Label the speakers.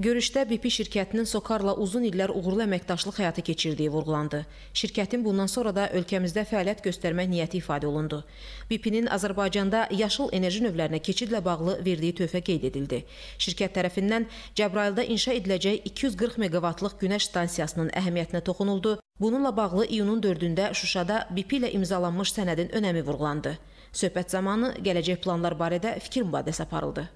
Speaker 1: Görüşdə BP şirkətinin Sokarla uzun illər uğurlu əməkdaşlıq həyata keçirdiyi vurğulandı. Şirkətin bundan sonra da ölkəmizdə fəaliyyət göstərmək niyyəti ifadə olundu. BP-nin Azərbaycanda yaşıl enerji növlərinə keçidlə bağlı verdiyi tövhə qeyd edildi. Şirkət tərəfindən Cəbrayılda inşa ediləcək 240 meqavatlıq günəş stansiyasının əhəmiyyətinə toxunuldu. Bununla bağlı iyunun 4-də Şuşada BP ilə imzalanmış sənədin önəmi vurğulandı. Söhbət zamanı gələcək planlar barədə fikir mübadiləsi aparıldı.